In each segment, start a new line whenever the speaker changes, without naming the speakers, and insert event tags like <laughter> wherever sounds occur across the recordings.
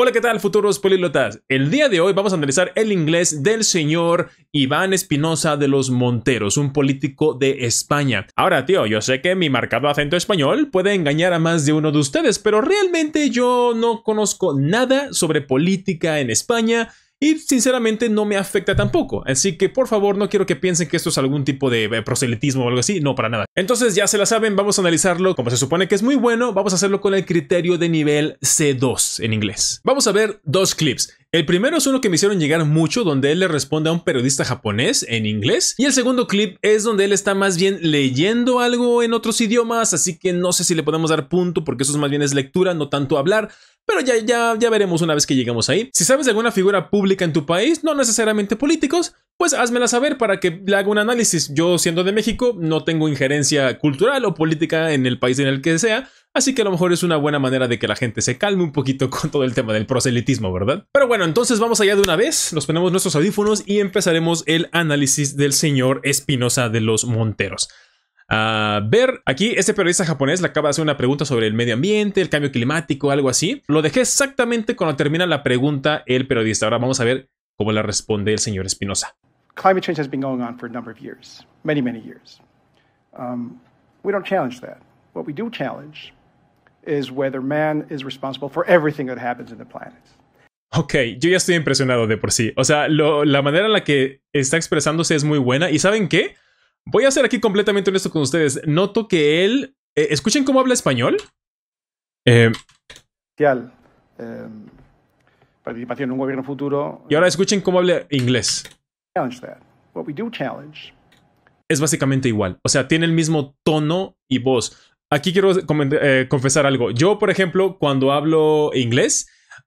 Hola, ¿qué tal, futuros polilotas, El día de hoy vamos a analizar el inglés del señor Iván Espinosa de los Monteros, un político de España. Ahora, tío, yo sé que mi marcado acento español puede engañar a más de uno de ustedes, pero realmente yo no conozco nada sobre política en España y sinceramente no me afecta tampoco. Así que por favor no quiero que piensen que esto es algún tipo de eh, proselitismo o algo así. No, para nada. Entonces ya se la saben, vamos a analizarlo como se supone que es muy bueno. Vamos a hacerlo con el criterio de nivel C2 en inglés. Vamos a ver dos clips. El primero es uno que me hicieron llegar mucho, donde él le responde a un periodista japonés en inglés. Y el segundo clip es donde él está más bien leyendo algo en otros idiomas, así que no sé si le podemos dar punto, porque eso es más bien es lectura, no tanto hablar. Pero ya, ya, ya veremos una vez que llegamos ahí. Si sabes de alguna figura pública en tu país, no necesariamente políticos, pues házmela saber para que le haga un análisis. Yo siendo de México no tengo injerencia cultural o política en el país en el que sea, así que a lo mejor es una buena manera de que la gente se calme un poquito <laughs> con todo el tema del proselitismo, ¿verdad? Pero bueno, entonces vamos allá de una vez, nos ponemos nuestros audífonos y empezaremos el análisis del señor Espinosa de los Monteros. A ver, aquí este periodista japonés le acaba de hacer una pregunta sobre el medio ambiente, el cambio climático, algo así. Lo dejé exactamente cuando termina la pregunta el periodista. Ahora vamos a ver cómo la responde el señor Espinosa
climate change has been going on for a number of years, many, many years. Um, we don't challenge that. What we do challenge is whether man is responsible for everything that happens in the planet.
Ok, yo ya estoy impresionado de por sí. O sea, lo, la manera en la que está expresándose es muy buena. ¿Y saben qué? Voy a ser aquí completamente honesto con ustedes. Noto que él... Eh, ¿Escuchen cómo habla español? Eh, eh,
participación en un gobierno futuro.
Y ahora escuchen cómo habla inglés.
Challenge challenge. that. What we do
Es básicamente igual. O sea, tiene el mismo tono y voz. Aquí quiero eh, confesar algo. Yo, por ejemplo, cuando hablo inglés,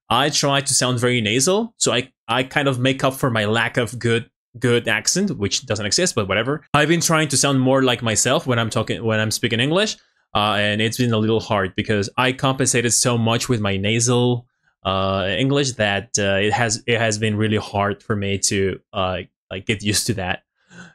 I try to sound very nasal, so I, I kind of make up for my lack of good good accent, which doesn't exist, but whatever. I've been trying to sound more like myself when I'm talking when I'm speaking English, uh, and it's been a little hard because I compensated so much with my nasal uh, English that uh, it has it has been really hard for me to uh, like, get used to that.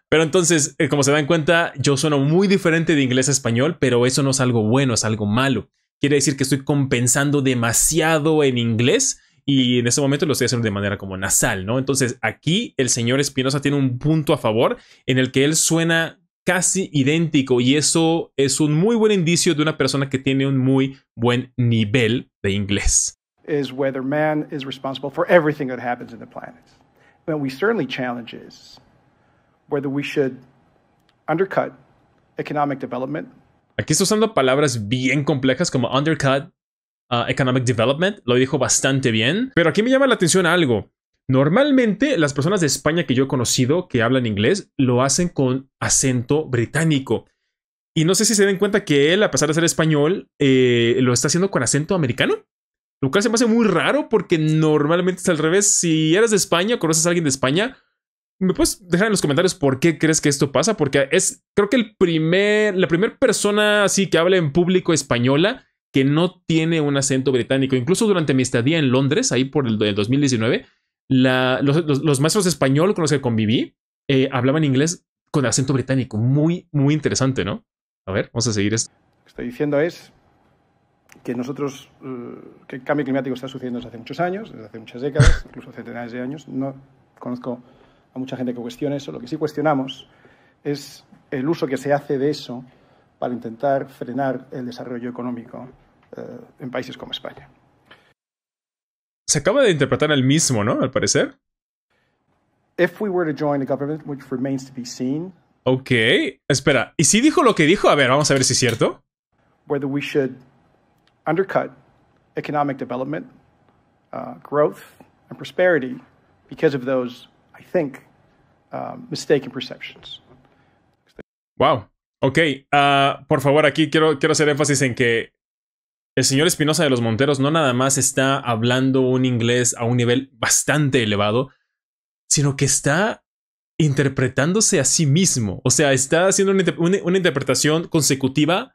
Pero entonces, eh, como se dan cuenta, yo sueno muy diferente de inglés a español, pero eso no es algo bueno, es algo malo. Quiere decir que estoy compensando demasiado en inglés y en ese momento lo estoy haciendo de manera como nasal, ¿no? Entonces, aquí el señor Espinosa tiene un punto a favor en el que él suena casi idéntico y eso es un muy buen indicio de una persona que tiene un muy buen nivel de inglés
economic
Aquí está usando palabras bien complejas como undercut, uh, economic development, lo dijo bastante bien, pero aquí me llama la atención algo. Normalmente las personas de España que yo he conocido que hablan inglés lo hacen con acento británico. Y no sé si se den cuenta que él, a pesar de ser español, eh, lo está haciendo con acento americano. Lo cual se me hace muy raro porque normalmente es al revés. Si eres de España, conoces a alguien de España, ¿me puedes dejar en los comentarios por qué crees que esto pasa? Porque es, creo que el primer, la primera persona así que habla en público española que no tiene un acento británico. Incluso durante mi estadía en Londres, ahí por el, 2019, los, maestros de español con los que conviví eh, hablaban inglés con acento británico. Muy, muy interesante, ¿no? A ver, vamos a seguir esto. Lo
que estoy diciendo es que nosotros, eh, el cambio climático está sucediendo desde hace muchos años, desde hace muchas décadas, <laughs> incluso centenares de años. No conozco a mucha gente que cuestione eso. Lo que sí cuestionamos es el uso que se hace de eso para intentar frenar el desarrollo económico eh, en países como España.
Se acaba de interpretar el mismo, ¿no? Al parecer. Ok, espera. ¿Y si dijo lo que dijo? A ver, vamos a ver si es cierto
undercut economic development, uh, growth, and prosperity because of those, I think, um, mistaken perceptions.
Wow. Ok. Uh, por favor, aquí quiero, quiero hacer énfasis en que el señor Espinosa de los Monteros no nada más está hablando un inglés a un nivel bastante elevado, sino que está interpretándose a sí mismo. O sea, está haciendo una, interpretación consecutiva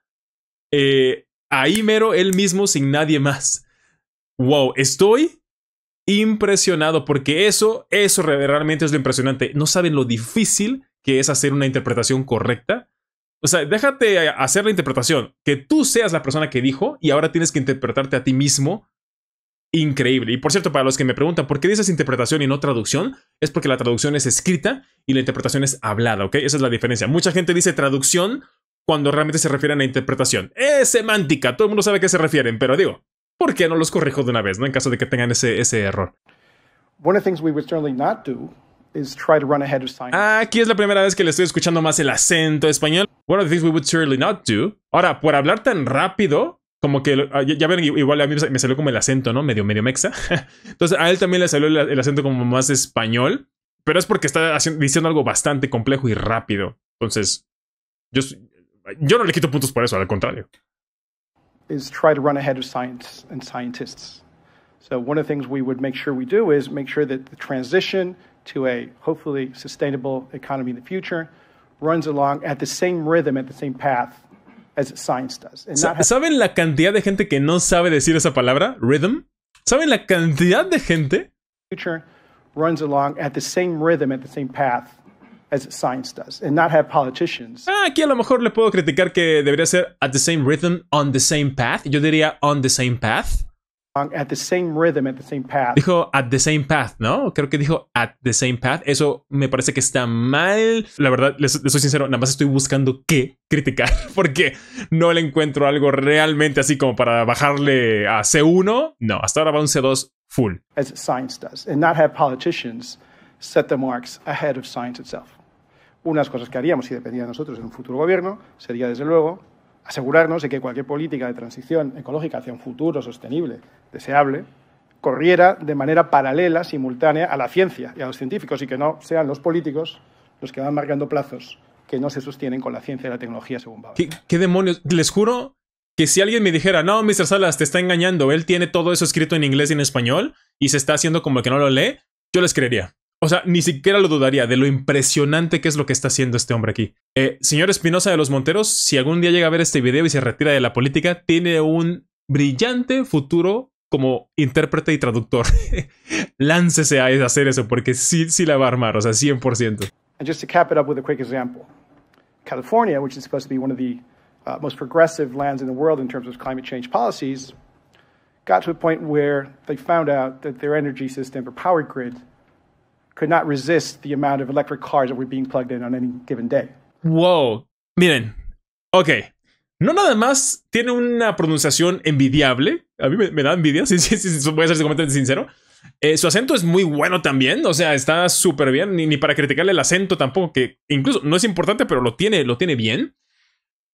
eh, Ahí mero, él mismo sin nadie más. Wow, estoy impresionado porque eso, eso realmente es lo impresionante. No saben lo difícil que es hacer una interpretación correcta. O sea, déjate hacer la interpretación, que tú seas la persona que dijo y ahora tienes que interpretarte a ti mismo. Increíble. Y por cierto, para los que me preguntan por qué dices interpretación y no traducción, es porque la traducción es escrita y la interpretación es hablada, ¿ok? Esa es la diferencia. Mucha gente dice traducción cuando realmente se refieren a interpretación. Es semántica, todo el mundo sabe a qué se refieren, pero digo, ¿por qué no los corrijo de una vez, no? En caso de que tengan ese, ese error. Aquí es la primera vez que le estoy escuchando más el acento español. Ahora, por hablar tan rápido, como que, ah, ya, ven, igual a mí me salió como el acento, ¿no? Medio, medio mexa. <laughs> Entonces a él también le salió el, acento como más español, pero es porque está diciendo algo bastante complejo y rápido. Entonces, yo, yo no le quito puntos por eso, al contrario.
Is try to run ahead of science and scientists. So one of the things we would make sure we do is make sure that the transition to a hopefully sustainable economy in the future runs along at the same rhythm, at the same path as science does. And not
¿Saben la cantidad de gente que no sabe decir esa palabra, rhythm? ¿Saben la cantidad
de gente? Future runs along at the same rhythm, at the same path as science does and not have politicians.
Ah, aquí a lo mejor le puedo criticar que debería ser at the same rhythm, on the same path. Yo diría on the same path.
At the same rhythm, at the same path.
Dijo at the same path, ¿no? Creo que dijo at the same path. Eso me parece que está mal. La verdad, les, les soy sincero, nada más estoy buscando qué criticar <laughs> porque no le encuentro algo realmente así como para bajarle a C1. No, hasta ahora va un C2 full.
As science does and not have politicians set the marks ahead of science itself. Unas cosas que haríamos si dependiera de nosotros en un futuro gobierno sería, desde luego, asegurarnos de que cualquier política de transición ecológica hacia un futuro sostenible, deseable, corriera de manera paralela, simultánea a la ciencia y a los científicos y que no sean los políticos los que van marcando plazos que no se sostienen con la ciencia y la tecnología según Bauer.
¿Qué, demonios? Les juro que si alguien me dijera, no, Mr. Salas, te está engañando, él tiene todo eso escrito en inglés y en español y se está haciendo como que no lo lee, yo les creería. O sea, ni siquiera lo dudaría de lo impresionante que es lo que está haciendo este hombre aquí. Eh, señor Espinosa de los Monteros, si algún día llega a ver este video y se retira de la política, tiene un brillante futuro como intérprete y traductor. <laughs> Láncese a hacer eso porque sí, sí la va a armar, o sea, 100%.
And just to cap it up with a quick example. California, which is supposed to be one of the uh, most progressive lands in the world in terms of climate change policies, got to a point where they found out that their energy system or power grid could not resist the amount of electric cars that were being plugged in on any given day.
Wow. Miren. Ok. No nada más tiene una pronunciación envidiable. A mí me, da envidia, sí, sí, sí, voy a ser completamente sincero. Eh, su acento es muy bueno también, o sea, está súper bien, ni, ni, para criticarle el acento tampoco, que incluso no es importante, pero lo tiene, lo tiene bien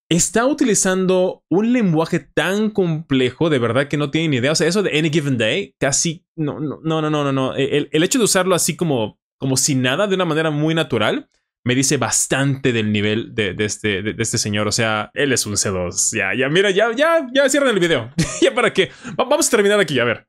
está utilizando un lenguaje tan complejo, de verdad que no tiene ni idea. O sea, eso de Any Given Day, casi, no, no, no, no, no, no. E, el, hecho de usarlo así como, como sin nada, de una manera muy natural, me dice bastante del nivel de, este, de, este señor. O sea, él es un C2. Ya, ya, mira, ya, ya, ya cierran el video. <laughs> ya para qué. vamos a terminar aquí, a ver.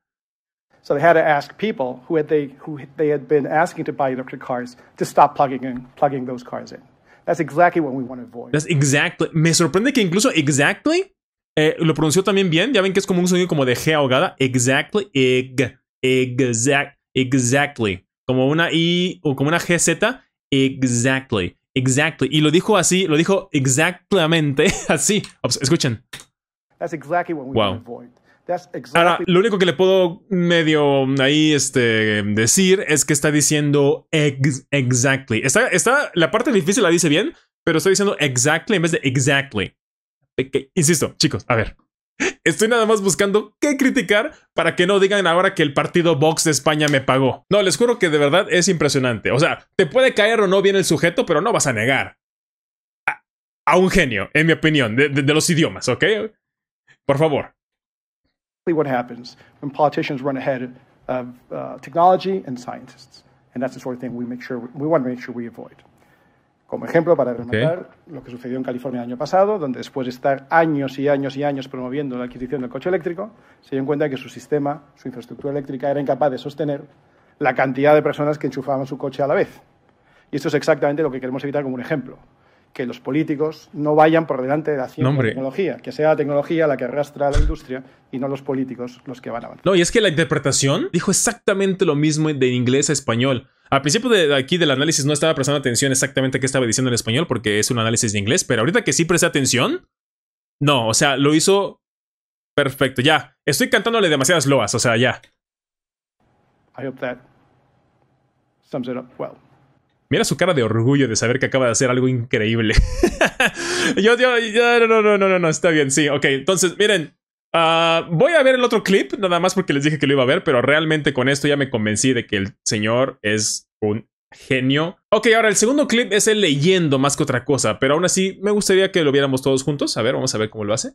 So they had to ask people who had they who they had been asking to buy electric cars to stop plugging plugging those cars in. That's exactly what we want to avoid.
That's exactly. Me sorprende que incluso exactly eh, lo pronunció también bien. Ya ven que es como un sonido como de G ahogada. Exactly. Eg, exact, exactly. Como una I o como una GZ. Exactly. Exactly. Y lo dijo así, lo dijo exactamente <laughs> así. Escuchen.
That's exactly what we wow. want to avoid.
Ahora, lo único que le puedo medio ahí este, decir es que está diciendo exactly. Está, está, la parte difícil la dice bien, pero está diciendo exactly en vez de exactly. Insisto, chicos, a ver. Estoy nada más buscando qué criticar para que no digan ahora que el partido Vox de España me pagó. No, les juro que de verdad es impresionante. O sea, te puede caer o no bien el sujeto, pero no vas a negar. A, un genio, en mi opinión, de, de los idiomas, ¿ok? Por favor
what happens when politicians run ahead of uh, technology and scientists. And that's the sort of thing we, make sure, we want to make sure we avoid. Como ejemplo, para rematar, lo que sucedió en California el año pasado, donde después de estar años y años y años promoviendo la adquisición del coche eléctrico, se dio cuenta que su sistema, su infraestructura eléctrica, era incapaz de sostener la cantidad de personas que enchufaban su coche a la vez. Y esto es exactamente lo que queremos evitar como un ejemplo que los políticos no vayan por delante de la tecnología, que sea la tecnología la que arrastra a la industria y no los políticos los que van avanzar.
No, y es que la interpretación dijo exactamente lo mismo de inglés a español. Al principio de aquí del análisis no estaba prestando atención exactamente a qué estaba diciendo en español porque es un análisis de inglés, pero ahorita que sí presté atención, no, o sea, lo hizo perfecto. Ya, estoy cantándole demasiadas loas, o sea, ya. Mira su cara de orgullo de saber que acaba de hacer algo increíble. <laughs> yo, yo, no, no, no, no, no, está bien, sí, ok. Entonces, miren, ah, voy a ver el otro clip, nada más porque les dije que lo iba a ver, pero realmente con esto ya me convencí de que el señor es un genio. Ok, ahora el segundo clip es el leyendo más que otra cosa, pero aún así me gustaría que lo viéramos todos juntos. A ver, vamos a ver cómo lo hace.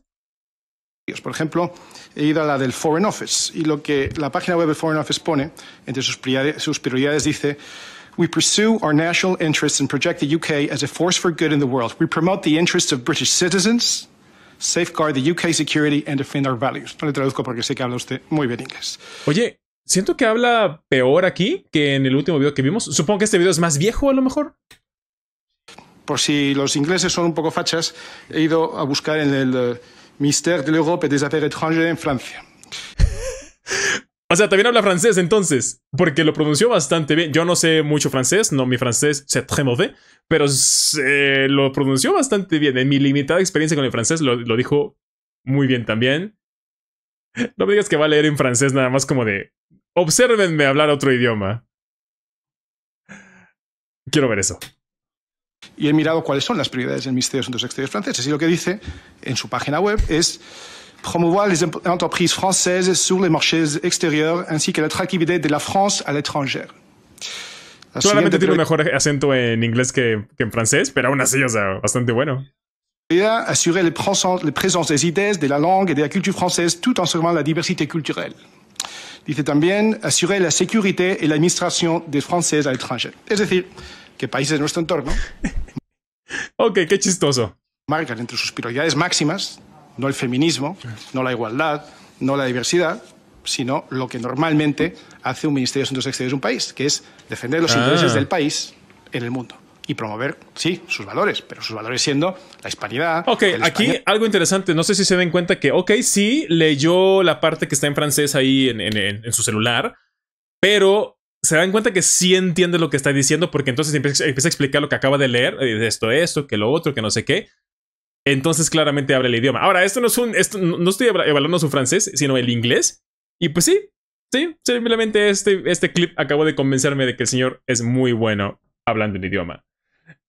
Por ejemplo, he ido a la del Foreign Office y lo que la página web del Foreign Office pone, entre sus sus prioridades dice We pursue our national interests and project the UK as a force for good in the world. We promote the interests of British citizens, safeguard the UK security and defend our values. No le traduzco porque sé que habla usted muy bien inglés. Oye, siento que
habla peor aquí que en el último video que vimos. Supongo que este video es más viejo a lo mejor
por si los ingleses son un poco fachas, he ido a buscar en el eh, Ministerio de l'Europe et des Affaires étrangères en Francia. O sea, también habla francés
entonces, porque lo pronunció bastante bien. Yo no sé mucho francés, no, mi francés c'est très mauvais, pero lo pronunció bastante bien. En mi limitada experiencia con el francés lo, dijo muy bien también. <laughs> No me digas que va a leer en francés nada más como de... Obsérvenme
hablar otro idioma. Quiero ver eso y he mirado cuáles son las prioridades del Ministerio de Asuntos Exteriores franceses. Y lo que dice en su página web es promouvoir les entreprises françaises sur les marchés extérieurs ainsi que l'attractivité de la France à l'étranger. Solamente tiene un
mejor acento en inglés que, que, en francés, pero aún así, o sea, bastante bueno.
assurer les présence, présences des idées, de la langue et de la culture française tout en servant la diversité culturelle. Dice aussi assurer la sécurité et l'administration des Français à l'étranger. C'est-à-dire, que pays de notre entorno. <laughs> ok, qué chistoso. Marcan entre sus prioridades máximas no el feminismo, no la igualdad, no la diversidad, sino lo que normalmente hace un Ministerio de Asuntos Exteriores de un país, que es defender los ah. intereses del país en el mundo y promover, sí, sus valores, pero sus valores siendo la hispanidad. Ok, aquí
algo interesante, no sé si se den cuenta que, ok, sí, leyó la parte que está en francés ahí en, su celular, pero se dan cuenta que sí entiende lo que está diciendo porque entonces empieza, empieza a explicar lo que acaba de leer, eh, esto, esto, que lo otro, que no sé qué. Entonces claramente habla el idioma. Ahora, esto no es un. Esto, no estoy evaluando su francés, sino el inglés. Y pues sí, sí, simplemente este, este clip acabó de convencerme de que el señor es muy bueno hablando el idioma.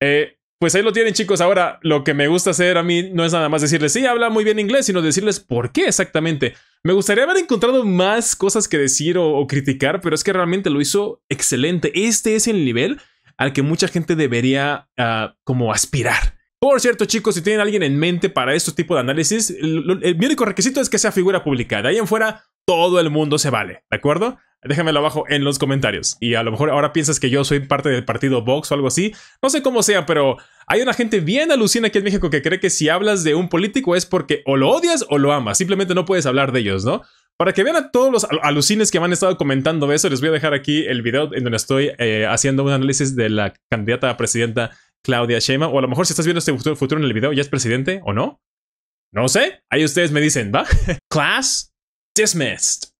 Eh, pues ahí lo tienen, chicos. Ahora, lo que me gusta hacer a mí no es nada más decirles, sí, habla muy bien inglés, sino decirles por qué exactamente. Me gustaría haber encontrado más cosas que decir o, criticar, pero es que realmente lo hizo excelente. Este es el nivel al que mucha gente debería ah, como aspirar. Por cierto, chicos, si tienen alguien en mente para este tipo de análisis, el, mi único requisito es que sea figura pública. De ahí en fuera, todo el mundo se vale, ¿de acuerdo? Déjamelo abajo en los comentarios. Y a lo mejor ahora piensas que yo soy parte del partido Vox o algo así. No sé cómo sea, pero hay una gente bien alucina aquí en México que cree que si hablas de un político es porque o lo odias o lo amas. Simplemente no puedes hablar de ellos, ¿no? Para que vean a todos los alucines que me han estado comentando eso, les voy a dejar aquí el video en donde estoy eh, haciendo un análisis de la candidata a presidenta Claudia Sheinbaum, o a lo mejor si estás viendo este futuro, futuro en el video, ya es presidente o no. No sé, ahí ustedes me dicen, ¿va? <laughs> Class dismissed.